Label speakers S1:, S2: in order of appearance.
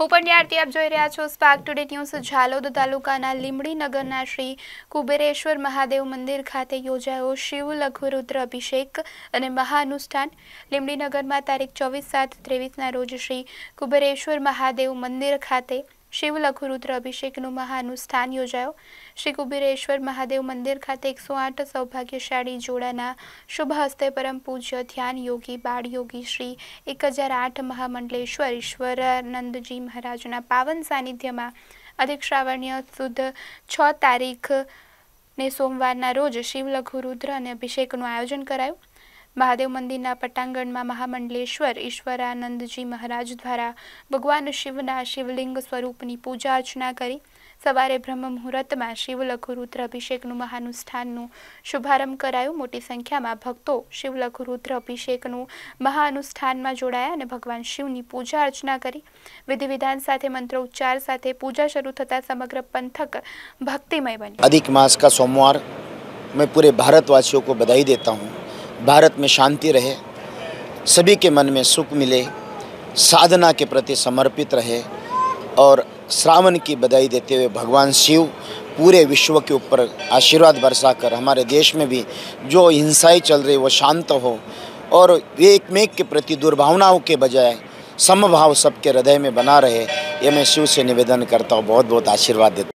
S1: હું પંડ્યાર્તી આપ જોઈ રહ્યા છો સ્પાર્ક ટુડે ન્યૂઝ ઝાલોદ તાલુકાના લીમડી નગરના શ્રી કુબેરેશ્વર મહાદેવ મંદિર ખાતે યોજાયો શિવ લઘુરુદ્ર અભિષેક અને મહાનુષ્ઠાન લીમડી નગરમાં તારીખ ચોવીસ સાત ત્રેવીસના રોજ શ્રી કુબેરેશ્વર મહાદેવ મંદિર ખાતે શિવ લઘુરુદ્ર અભિષેકનો મહાનુષ્ઠાન યોજાયો શ્રી કુબેરેશ્વર મહાદેવ મંદિર ખાતે એકસો આઠ સૌભાગ્યશાળી જોડાના શુભ હસ્તે પરમ પૂજ્ય ધ્યાન યોગી બાળ યોગી શ્રી એક હજાર આઠ મહામંડલેશ્વર ઈશ્વરાનંદજી મહારાજના પાવન સાનિધ્યમાં અધિક શ્રાવણ્ય સુદ છ તારીખ ને સોમવારના રોજ શિવલઘુ રુદ્ર અને અભિષેકનું આયોજન કરાયું महादेव मंदिर पटांगण में महामंडलेश्वर ईश्वरानंद जी महाराज द्वारा भगवान शिवना शिवलिंग स्वरूप पूजा अर्चना कर सवेरे ब्रह्म मुहूर्त में शिवलघुरुद्र अभिषेक महानुष्ठान शुभारंभ करायो मोटी संख्या में भक्तों शिवलघुरुद्र अभिषेक महाअनुष्ठान में जोड़ाया भगवान शिवनी पूजा अर्चना कर विधि विधान साथ मंत्र साथ पूजा शुरू थता समग्र पंथक भक्तिमय बनी
S2: अधिक मास का सोमवार मैं पूरे भारतवासियों को बधाई देता हूँ भारत में शांति रहे सभी के मन में सुख मिले साधना के प्रति समर्पित रहे और श्रावण की बधाई देते हुए भगवान शिव पूरे विश्व के ऊपर आशीर्वाद बरसा कर हमारे देश में भी जो हिंसाएं चल रही वो शांत हो और एक मेक के प्रति दुर्भावनाओं के बजाय समभाव सबके हृदय में बना रहे ये मैं शिव से निवेदन करता हूँ बहुत बहुत आशीर्वाद देता